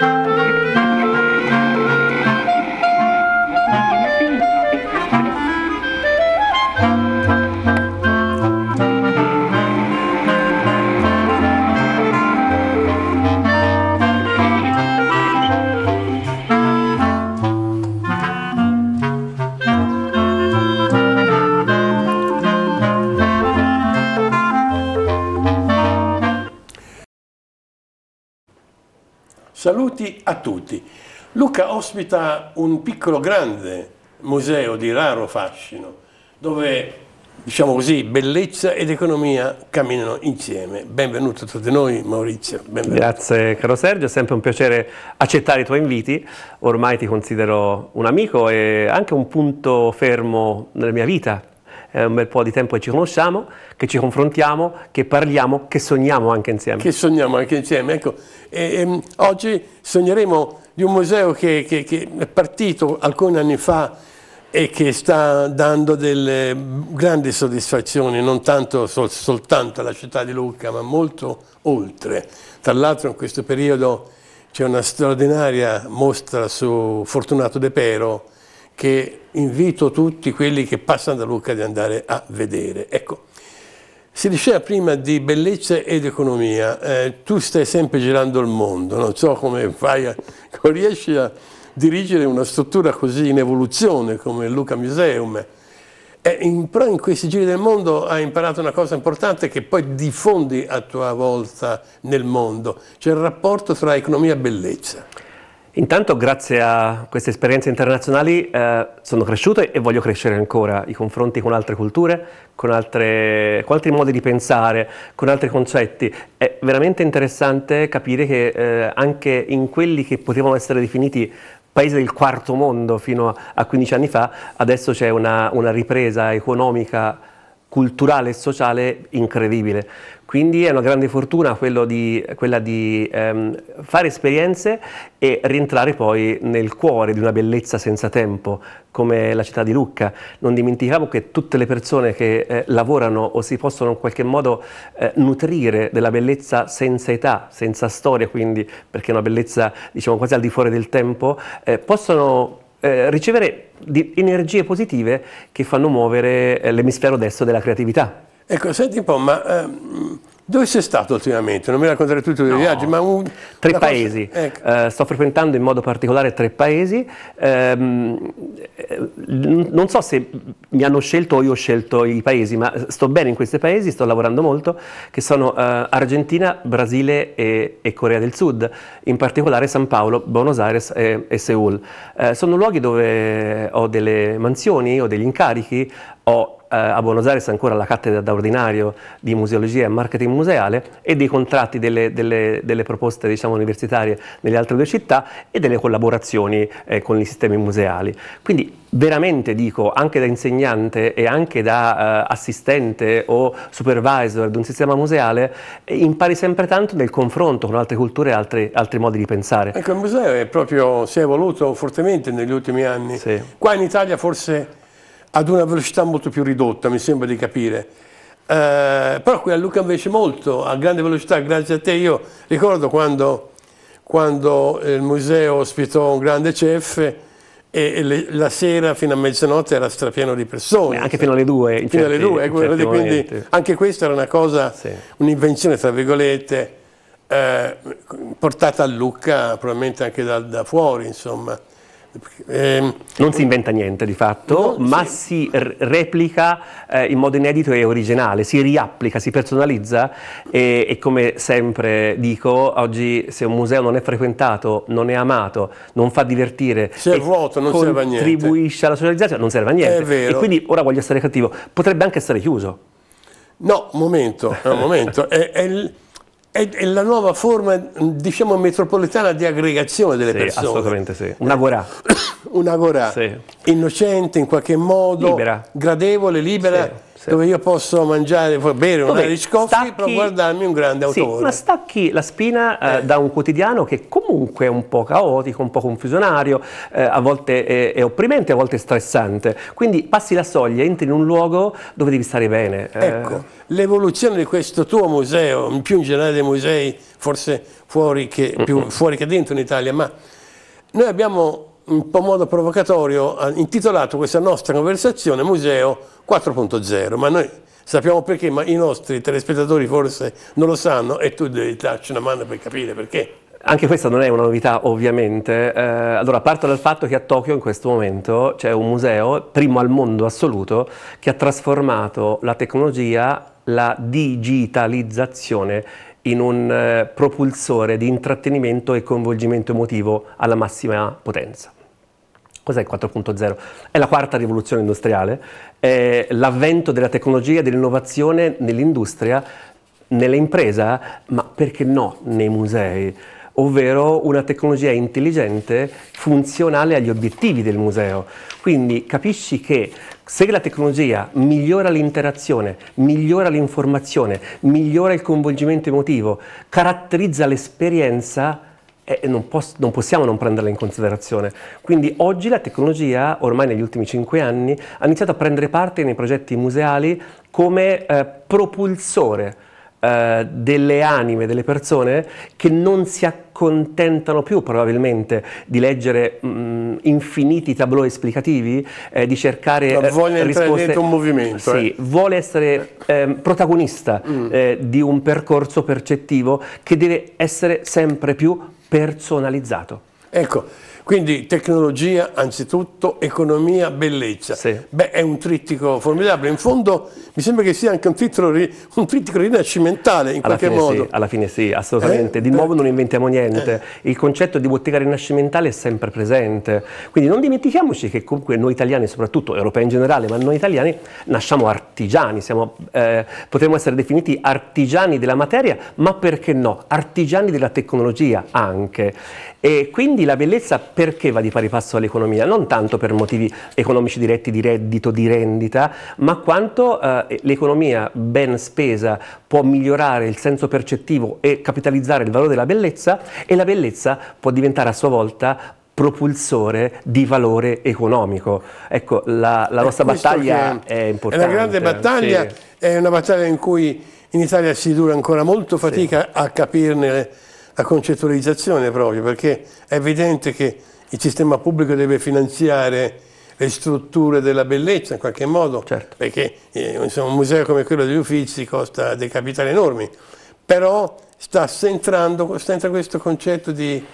Música Saluti a tutti. Luca ospita un piccolo grande museo di raro fascino dove, diciamo così, bellezza ed economia camminano insieme. Benvenuto tra di noi Maurizio. Benvenuto. Grazie caro Sergio, è sempre un piacere accettare i tuoi inviti. Ormai ti considero un amico e anche un punto fermo nella mia vita è eh, un bel po' di tempo che ci conosciamo, che ci confrontiamo, che parliamo, che sogniamo anche insieme. Che sogniamo anche insieme, ecco. E, e, ehm, oggi sogneremo di un museo che, che, che è partito alcuni anni fa e che sta dando delle grandi soddisfazioni, non tanto sol soltanto alla città di Lucca, ma molto oltre. Tra l'altro in questo periodo c'è una straordinaria mostra su Fortunato De Pero, che invito tutti quelli che passano da Lucca di andare a vedere. Ecco, si diceva prima di bellezza ed economia, eh, tu stai sempre girando il mondo, non so come fai, a, come riesci a dirigere una struttura così in evoluzione come il Lucca Museum, eh, in, però in questi giri del mondo hai imparato una cosa importante che poi diffondi a tua volta nel mondo, cioè il rapporto tra economia e bellezza. Intanto grazie a queste esperienze internazionali eh, sono cresciute e voglio crescere ancora, i confronti con altre culture, con, altre, con altri modi di pensare, con altri concetti. È veramente interessante capire che eh, anche in quelli che potevano essere definiti paesi del quarto mondo fino a 15 anni fa, adesso c'è una, una ripresa economica culturale e sociale incredibile. Quindi è una grande fortuna di, quella di ehm, fare esperienze e rientrare poi nel cuore di una bellezza senza tempo, come la città di Lucca. Non dimentichiamo che tutte le persone che eh, lavorano o si possono in qualche modo eh, nutrire della bellezza senza età, senza storia, quindi perché è una bellezza diciamo, quasi al di fuori del tempo, eh, possono eh, ricevere di energie positive che fanno muovere eh, l'emisfero destro della creatività. Ecco, senti un po', ma ehm, dove sei stato ultimamente? Non mi racconterai tutti i tuoi no. viaggi, ma un... Tre paesi. Cosa... Ecco. Eh, sto frequentando in modo particolare tre paesi. Ehm, eh, non so se mi hanno scelto o io ho scelto i paesi, ma eh, sto bene in questi paesi, sto lavorando molto, che sono eh, Argentina, Brasile e, e, Corea del Sud, in particolare San Paolo, Buenos Aires e, e Seoul. Eh, sono luoghi dove ho delle mansioni, ho degli incarichi, ho eh, a Buenos Aires ancora la cattedra da ordinario di museologia e marketing museale e dei contratti delle, delle, delle proposte diciamo, universitarie nelle altre due città e delle collaborazioni eh, con i sistemi museali. Quindi veramente dico, anche da insegnante e anche da eh, assistente o supervisor di un sistema museale, eh, impari sempre tanto nel confronto con altre culture e altri, altri, modi di pensare. Ecco, il museo è proprio, si è evoluto fortemente negli ultimi anni. Sì. Qua in Italia forse ad una velocità molto più ridotta, mi sembra di capire. Eh, però qui a Luca invece molto, a grande velocità, grazie a te. Io ricordo quando, quando il museo ospitò un grande CF e le, la sera fino a mezzanotte era strapieno di persone. Beh, anche fino alle due. Fino certi, alle due, quindi momenti. anche questa era una cosa, sì. un'invenzione tra virgolette, eh, portata a Lucca probabilmente anche da, da fuori, insomma. Ehm, non si inventa niente di fatto, no, ma sì. si replica eh, in modo inedito e originale, si riapplica, si personalizza e, e, come sempre dico, oggi se un museo non è frequentato, non è amato, non fa divertire, si è vuoto, non serve a niente. contribuisce alla socializzazione, non serve a niente. E quindi ora voglio essere cattivo, potrebbe anche essere chiuso. No, momento, un momento. è, è l è, è, la nuova forma, diciamo, metropolitana di aggregazione delle sì, persone. Assolutamente sì. Un'agorà. Un'agorà. Sì. Innocente in qualche modo. Libera. Gradevole, libera. Sì sì. dove io posso mangiare, bere un Irish coffee, però guardarmi un grande autore. Sì, ma stacchi la spina eh, eh, da un quotidiano che comunque è un po' caotico, un po' confusionario, eh, a volte è, è, opprimente, a volte è stressante. Quindi passi la soglia, entri in un luogo dove devi stare bene. Eh. Ecco, l'evoluzione di questo tuo museo, più in generale dei musei, forse fuori che, più, fuori che dentro in Italia, ma noi abbiamo un po' modo provocatorio ha eh, intitolato questa nostra conversazione Museo 4.0, ma noi sappiamo perché, ma i nostri telespettatori forse non lo sanno e tu devi darci una mano per capire perché. Anche questa non è una novità ovviamente, eh, allora parto dal fatto che a Tokyo in questo momento c'è un museo, primo al mondo assoluto, che ha trasformato la tecnologia, la digitalizzazione in un eh, propulsore di intrattenimento e coinvolgimento emotivo alla massima potenza cos'è il 4.0? È la quarta rivoluzione industriale, è l'avvento della tecnologia e dell'innovazione nell'industria, nell'impresa, ma perché no nei musei? ovvero una tecnologia intelligente funzionale agli obiettivi del museo. Quindi capisci che se la tecnologia migliora l'interazione, migliora l'informazione, migliora il coinvolgimento emotivo, caratterizza l'esperienza, e non, poss- non, possiamo non prenderla in considerazione. Quindi oggi la tecnologia, ormai negli ultimi cinque anni, ha iniziato a prendere parte nei progetti museali come eh, propulsore eh, delle anime, delle persone che non si accontentano più probabilmente di leggere mh, mm, infiniti tableau esplicativi, eh, di cercare Ma eh, vuole risposte. un movimento. Sì, eh. vuole essere ehm, protagonista mm. di un percorso percettivo che deve essere sempre più personalizzato. Ecco, quindi tecnologia, anzitutto, economia, bellezza. Sì. Beh, è un trittico formidabile. In fondo mi sembra che sia anche un, titolo, un trittico rinascimentale in alla qualche modo. Sì, alla fine sì, assolutamente. Eh? Di nuovo non inventiamo niente. Eh? Il concetto di bottega rinascimentale è sempre presente. Quindi non dimentichiamoci che comunque noi italiani, soprattutto europei in generale, ma noi italiani, nasciamo artigiani. Siamo, eh, potremmo essere definiti artigiani della materia, ma perché no? Artigiani della tecnologia anche. E quindi la bellezza perché va di pari passo all'economia? Non tanto per motivi economici diretti di reddito, di rendita, ma quanto eh, l'economia ben spesa può migliorare il senso percettivo e capitalizzare il valore della bellezza e la bellezza può diventare a sua volta propulsore di valore economico. Ecco, la, la nostra battaglia è importante. È una grande battaglia, sì. è una battaglia in cui in Italia si dura ancora molto fatica sì. a capirne la concettualizzazione proprio, perché è evidente che il sistema pubblico deve finanziare le strutture della bellezza in qualche modo, certo. perché eh, insomma, un museo come quello degli Uffizi costa dei capitali enormi, però sta entrando, questo concetto di,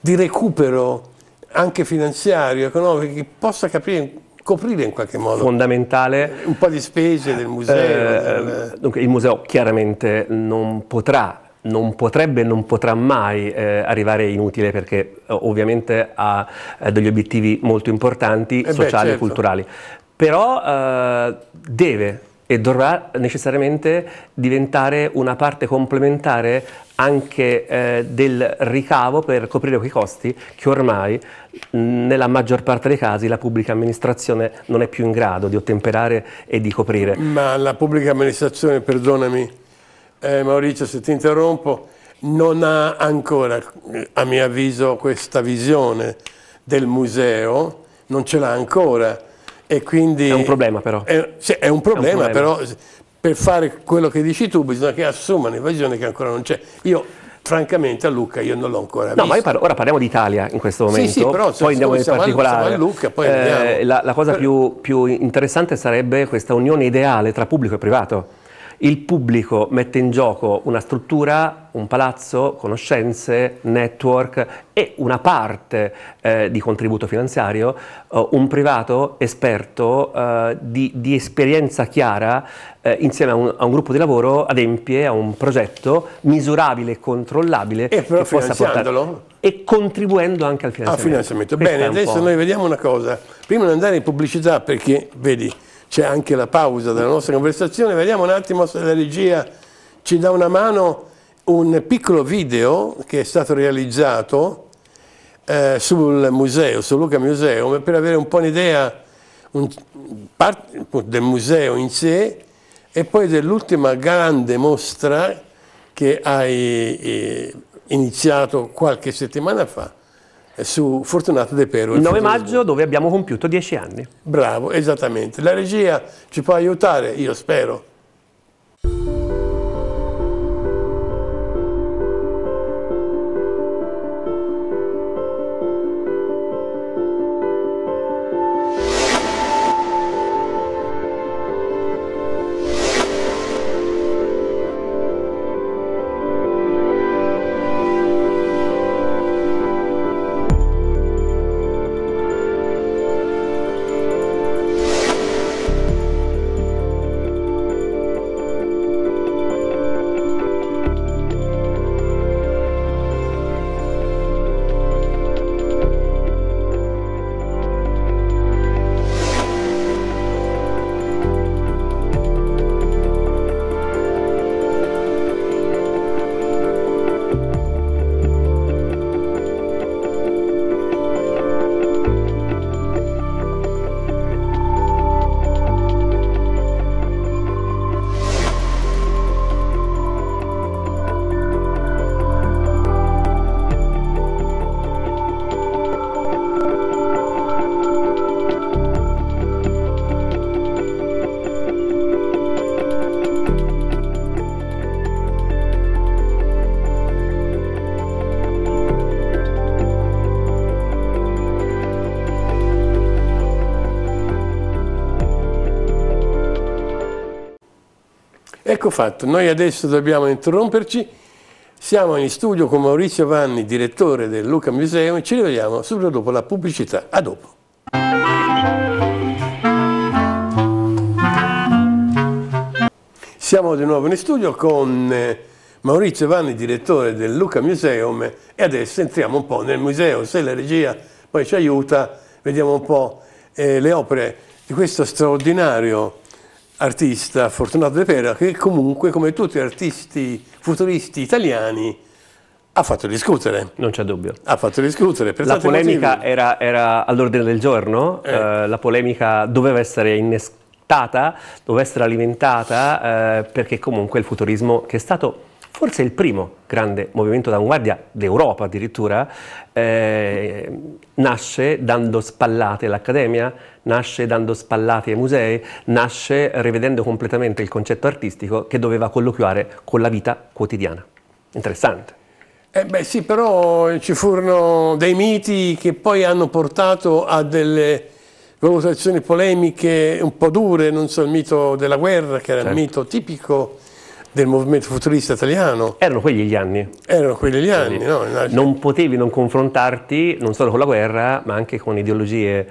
di, recupero anche finanziario, economico, che possa capire, coprire in qualche modo fondamentale un po' di spese del museo eh, del... dunque il museo chiaramente non potrà non potrebbe e non potrà mai eh, arrivare inutile perché eh, ovviamente ha eh, degli obiettivi molto importanti, eh beh, sociali certo. e culturali, però eh, deve e dovrà necessariamente diventare una parte complementare anche eh, del ricavo per coprire quei costi che ormai nella maggior parte dei casi la pubblica amministrazione non è più in grado di ottemperare e di coprire. Ma la pubblica amministrazione, perdonami, eh, Maurizio se ti interrompo, non ha ancora, a mio avviso, questa visione del museo, non ce l'ha ancora. E quindi è un problema però. È, sì, è un problema, è un problema. però per fare quello che dici tu bisogna che assuma un'invasione che ancora non c'è. Io francamente a Lucca io non l'ho ancora visto. No, ma parlo, ora parliamo d'Italia in questo momento, sì, sì, però, poi scusa, andiamo in particolare. A Lucca, poi eh, la, la, cosa per... più, più interessante sarebbe questa unione ideale tra pubblico e privato il pubblico mette in gioco una struttura, un palazzo, conoscenze, network e una parte eh, di contributo finanziario, eh, un privato esperto eh, di, di, esperienza chiara eh, insieme a un, a un, gruppo di lavoro adempie a un progetto misurabile e controllabile e che possa portare e contribuendo anche al ah, finanziamento. Al finanziamento. Bene, adesso noi vediamo una cosa, prima di andare in pubblicità perché vedi c'è anche la pausa della nostra conversazione, vediamo un attimo se la regia ci dà una mano un piccolo video che è stato realizzato eh, sul museo, sul Luca Museum, per avere un po' un'idea del museo in sé e poi dell'ultima grande mostra che hai eh, iniziato qualche settimana fa. Eh, su Fortunato De Pero. Il 9 Fortunato maggio dove abbiamo compiuto 10 anni. Bravo, esattamente. La regia ci può aiutare, io spero. Ecco fatto, noi adesso dobbiamo interromperci, siamo in studio con Maurizio Vanni, direttore del Luca Museum, e ci rivediamo subito dopo la pubblicità. A dopo. Siamo di nuovo in studio con eh, Maurizio Vanni, direttore del Luca Museum e adesso entriamo un po' nel museo, se la regia poi ci aiuta, vediamo un po' eh, le opere di questo straordinario museo artista Fortunato De Pera che comunque, come tutti gli artisti futuristi italiani, ha fatto discutere. Non c'è dubbio. Ha fatto discutere. la polemica era, era all'ordine del giorno, eh. Eh, la polemica doveva essere innescata, doveva essere alimentata, eh, perché comunque il futurismo che è stato forse il primo grande movimento d'avanguardia d'Europa addirittura, eh, nasce dando spallate all'Accademia, nasce dando spallate ai musei, nasce rivedendo completamente il concetto artistico che doveva colloquiare con la vita quotidiana. Interessante. Eh beh sì, però ci furono dei miti che poi hanno portato a delle valutazioni polemiche un po' dure, non so, il mito della guerra, che era certo. il mito tipico del movimento futurista italiano. Erano quelli gli anni. Erano quelli gli anni, no? Non potevi non confrontarti non solo con la guerra, ma anche con ideologie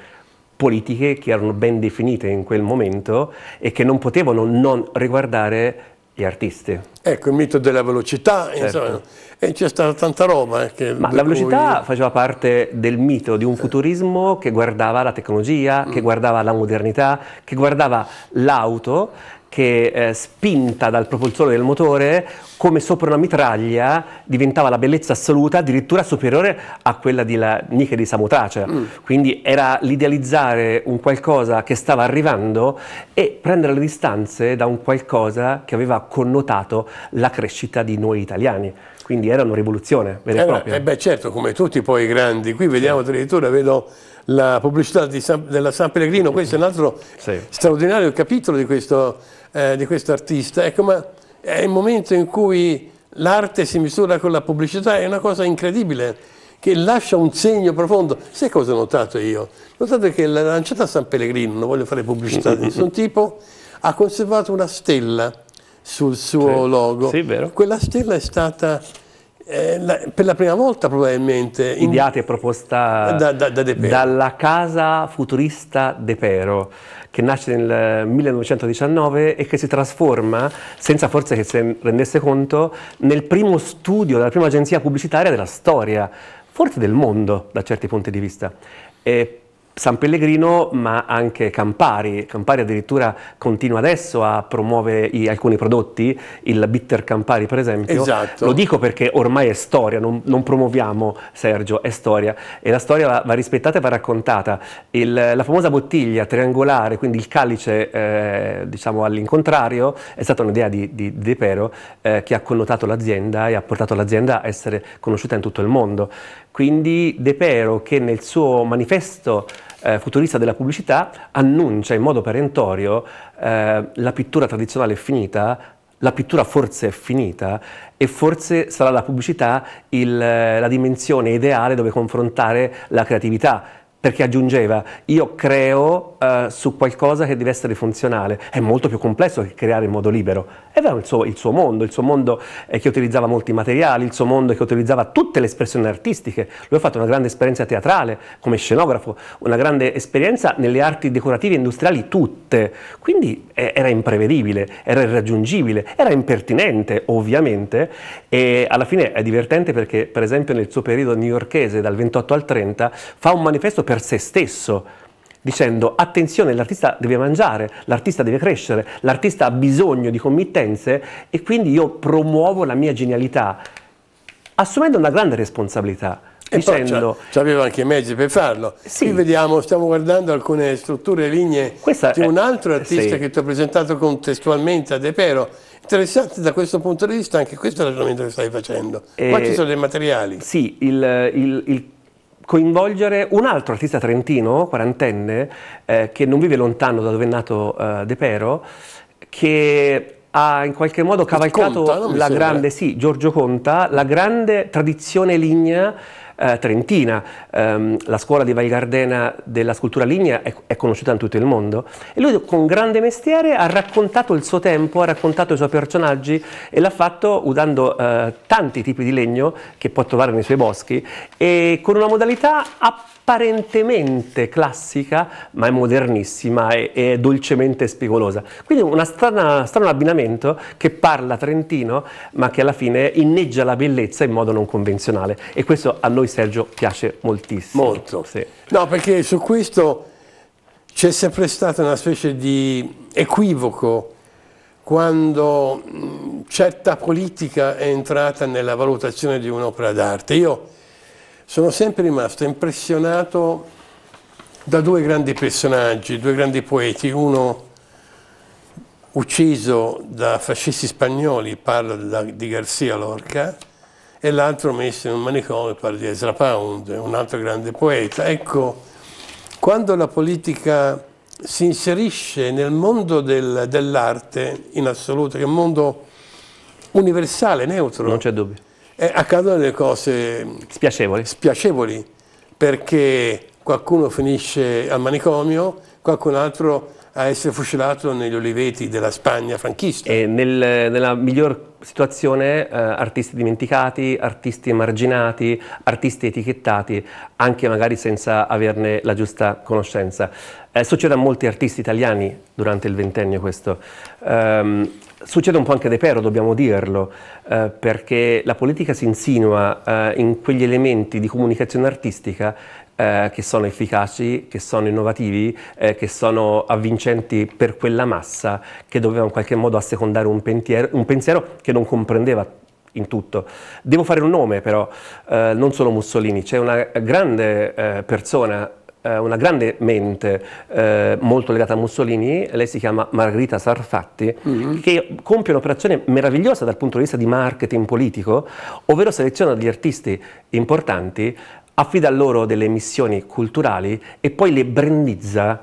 politiche che erano ben definite in quel momento e che non potevano non riguardare gli artisti. Ecco, il mito della velocità, certo. insomma, e c'è stata tanta roba. Eh, Ma la velocità cui... faceva parte del mito di un futurismo che guardava la tecnologia, mm. che guardava la modernità, che guardava l'auto che eh, spinta dal propulsore del motore come sopra una mitraglia diventava la bellezza assoluta addirittura superiore a quella di la Nike di Samutracia. Mm. Quindi era l'idealizzare un qualcosa che stava arrivando e prendere le distanze da un qualcosa che aveva connotato la crescita di noi italiani. Quindi era una rivoluzione vera e eh, propria. Eh, eh beh certo, come tutti poi i grandi. Qui vediamo addirittura, vedo la pubblicità San, della San Pellegrino, questo è un altro sì. straordinario capitolo di questo, eh, di questo artista. Ecco, ma è il momento in cui l'arte si misura con la pubblicità, è una cosa incredibile, che lascia un segno profondo. Sai cosa ho notato io? Notate che la lanciata San Pellegrino, non voglio fare pubblicità di nessun tipo, ha conservato una stella sul suo sì. logo. Sì, vero. Quella stella è stata eh, la, per la prima volta probabilmente in... ideata e proposta da, da, da dalla casa futurista De Pero che nasce nel 1919 e che si trasforma, senza forse che se ne rendesse conto, nel primo studio, della prima agenzia pubblicitaria della storia, forse del mondo da certi punti di vista. E San Pellegrino ma anche Campari. Campari addirittura continua adesso a promuovere i, alcuni prodotti, il bitter Campari per esempio. Esatto. Lo dico perché ormai è storia, non, non promuoviamo Sergio, è storia e la storia va, va rispettata e va raccontata. Il, la famosa bottiglia triangolare, quindi il calice eh, diciamo all'incontrario, è stata un'idea di, di De Pero eh, che ha connotato l'azienda e ha portato l'azienda a essere conosciuta in tutto il mondo. Quindi De Pero che nel suo manifesto eh, futurista della pubblicità annuncia in modo perentorio eh, la pittura tradizionale è finita, la pittura forse è finita e forse sarà la pubblicità il, eh, la dimensione ideale dove confrontare la creatività perché aggiungeva io creo uh, su qualcosa che deve essere funzionale, è molto più complesso che creare in modo libero. Era il suo, il suo mondo, il suo mondo eh, che utilizzava molti materiali, il suo mondo che utilizzava tutte le espressioni artistiche. Lui ha fatto una grande esperienza teatrale come scenografo, una grande esperienza nelle arti decorative e industriali tutte, quindi eh, era imprevedibile, era irraggiungibile, era impertinente ovviamente e alla fine è divertente perché per esempio nel suo periodo newyorchese dal 28 al 30 fa un manifesto per per se stesso, dicendo attenzione, l'artista deve mangiare, l'artista deve crescere, l'artista ha bisogno di committenze e quindi io promuovo la mia genialità, assumendo una grande responsabilità. E dicendo, c'aveva anche i mezzi per farlo. Sì. Qui vediamo, stiamo guardando alcune strutture e linee di un altro artista sì. che ti ho presentato contestualmente a De Pero. Interessante da questo punto di vista anche questo è il ragionamento che stai facendo. Eh, Qua ci sono dei materiali. Sì, il, il, il coinvolgere un altro artista trentino, quarantenne, eh, che non vive lontano da dove è nato eh, De Pero, che ha in qualche modo cavalcato Conta, la grande, sì, Giorgio Conta, la grande tradizione lignea eh, trentina. Um, la scuola di Valgardena della scultura lignea è, è, conosciuta in tutto il mondo. E lui con grande mestiere ha raccontato il suo tempo, ha raccontato i suoi personaggi e l'ha fatto usando eh, tanti tipi di legno che può trovare nei suoi boschi e con una modalità apparentemente classica ma è modernissima e, e dolcemente spigolosa. Quindi un strano abbinamento che parla trentino ma che alla fine inneggia la bellezza in modo non convenzionale e questo a noi Sergio piace moltissimo. Molto. Sì. No, perché su questo c'è sempre stata una specie di equivoco quando certa politica è entrata nella valutazione di un'opera d'arte. Io sono sempre rimasto impressionato da due grandi personaggi, due grandi poeti, uno ucciso da fascisti spagnoli, parlo di Garcia Lorca, e l'altro messo in un manicomio per di Ezra Pound, un altro grande poeta. Ecco, quando la politica si inserisce nel mondo del, dell'arte in assoluto, che è un mondo universale, neutro. Non c'è dubbio. Eh, accadono delle cose spiacevoli. spiacevoli, perché qualcuno finisce al manicomio, qualcun altro a essere fucilato negli oliveti della Spagna franchista. E nel, nella miglior situazione eh, artisti dimenticati, artisti emarginati, artisti etichettati, anche magari senza averne la giusta conoscenza. Eh, succede a molti artisti italiani durante il ventennio questo. Um, succede un po' anche a De Pero, dobbiamo dirlo, eh, perché la politica si insinua eh, in quegli elementi di comunicazione artistica eh, che sono efficaci, che sono innovativi, eh, che sono avvincenti per quella massa che doveva in qualche modo assecondare un, pentiero, un pensiero che non comprendeva in tutto. Devo fare un nome però, eh, non solo Mussolini, c'è una grande eh, persona eh, una grande mente eh, molto legata a Mussolini, lei si chiama Margherita Sarfatti, mm. che compie un'operazione meravigliosa dal punto di vista di marketing politico, ovvero seleziona degli artisti importanti affida loro delle missioni culturali e poi le brandizza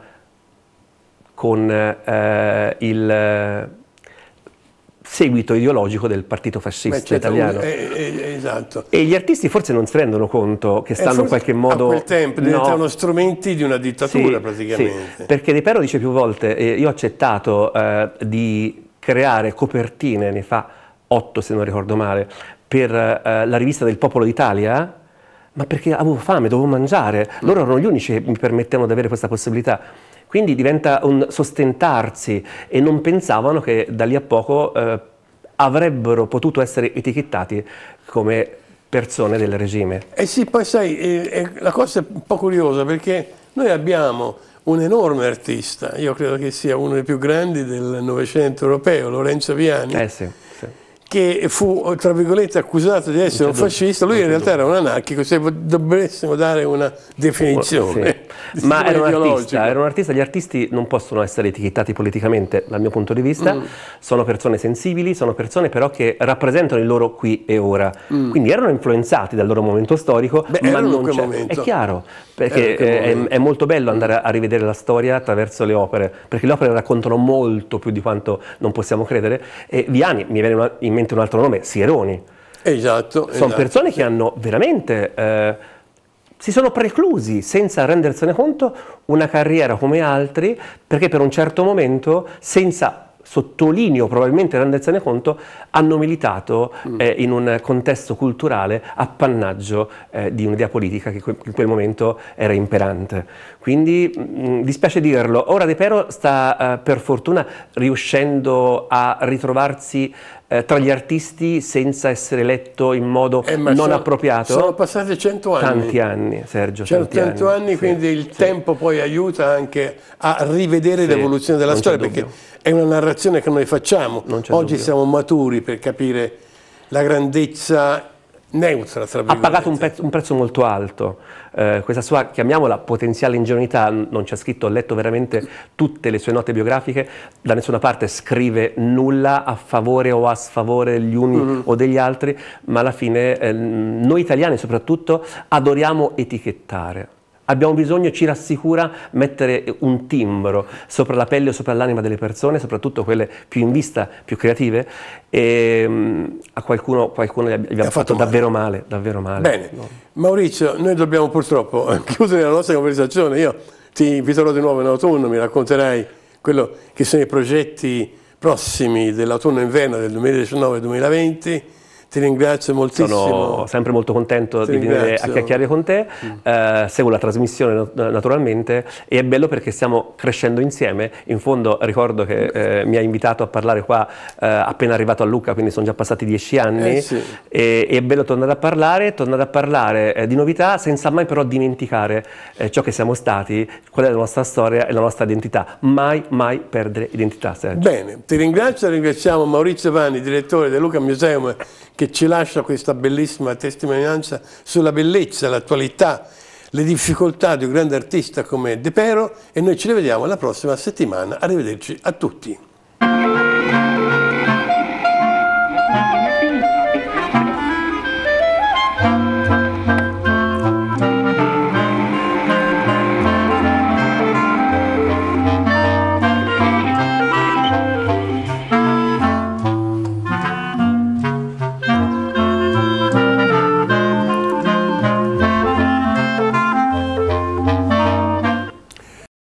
con eh, il eh, seguito ideologico del partito fascista Beh, certo, italiano. Eh, eh, eh esatto. E gli artisti forse non si rendono conto che eh, stanno in qualche modo... A quel tempo no. diventavano strumenti di una dittatura sì, praticamente. Sì, perché De Perro dice più volte, io ho accettato di creare copertine, ne fa otto se non ricordo male, per la rivista del Popolo d'Italia, ma perché avevo fame, dovevo mangiare. Loro erano gli unici che mi permettevano di avere questa possibilità. Quindi diventa un sostentarsi e non pensavano che da lì a poco eh, avrebbero potuto essere etichettati come persone del regime. Eh sì, poi sai, eh, eh la cosa è un po' curiosa perché noi abbiamo un enorme artista, io credo che sia uno dei più grandi del Novecento europeo, Lorenzo Viani. Eh sì che fu tra virgolette accusato di essere un fascista, lui in realtà era un anarchico, se dovessimo dare una definizione. Sì. Di Ma era un, artista, era un, artista, gli artisti non possono essere etichettati politicamente dal mio punto di vista, mm. sono persone sensibili, sono persone però che rappresentano il loro qui e ora, mm. quindi erano influenzati dal loro momento storico, Beh, ma non c'è, momento. è chiaro, perché eh, è, è, molto bello andare mm. a rivedere la storia attraverso le opere, perché le opere raccontano molto più di quanto non possiamo credere e Viani mi viene in veramente un altro nome, Sieroni. Esatto. Sono esatto. persone che hanno veramente... Eh, si sono preclusi senza rendersene conto una carriera come altri perché per un certo momento senza sottolineo probabilmente rendersene conto hanno militato mm. eh, in un contesto culturale appannaggio eh, di un'idea politica che in quel momento era imperante quindi mh, mm, dispiace dirlo, ora De Pero sta eh, per fortuna riuscendo a ritrovarsi eh, tra gli artisti senza essere letto in modo eh, non sono, appropriato. Sono passati cento anni. Tanti anni, Sergio. Cioè, cento anni, anni sì, quindi il sì. tempo poi aiuta anche a rivedere sì, l'evoluzione della storia, perché è una narrazione che noi facciamo. Oggi dubbio. siamo maturi per capire la grandezza neutra, tra virgolette. Ha pagato un, pezzo, un prezzo molto alto. Eh, questa sua, chiamiamola, potenziale ingenuità, non c'è scritto, ho letto veramente tutte le sue note biografiche, da nessuna parte scrive nulla a favore o a sfavore degli uni mm. o degli altri, ma alla fine eh, noi italiani soprattutto adoriamo etichettare abbiamo bisogno, ci rassicura, mettere un timbro sopra la pelle o sopra l'anima delle persone, soprattutto quelle più in vista, più creative, e ehm, a qualcuno, qualcuno gli abbiamo fatto, fatto male. davvero male, davvero male. Bene, no. Maurizio, noi dobbiamo purtroppo chiudere la nostra conversazione, io ti inviterò di nuovo in autunno, mi racconterai quello che sono i progetti prossimi dell'autunno-inverno del 2019-2020, ti ringrazio moltissimo. Sono sempre molto contento Ti di ringrazio. venire a chiacchierare con te. Mm. Eh, seguo la trasmissione naturalmente e è bello perché stiamo crescendo insieme. In fondo ricordo che mm. eh, mi ha invitato a parlare qua eh, appena arrivato a Lucca, quindi sono già passati dieci anni. Eh, sì. E, è bello tornare a parlare, tornare a parlare eh, di novità senza mai però dimenticare eh, ciò che siamo stati, qual è la nostra storia e la nostra identità. Mai, mai perdere identità. Sergio. Bene, ti ringrazio, ringraziamo Maurizio Vanni, direttore del Luca Museum che ci lascia questa bellissima testimonianza sulla bellezza, l'attualità, le difficoltà di un grande artista come De Pero e noi ci rivediamo la prossima settimana. Arrivederci a tutti.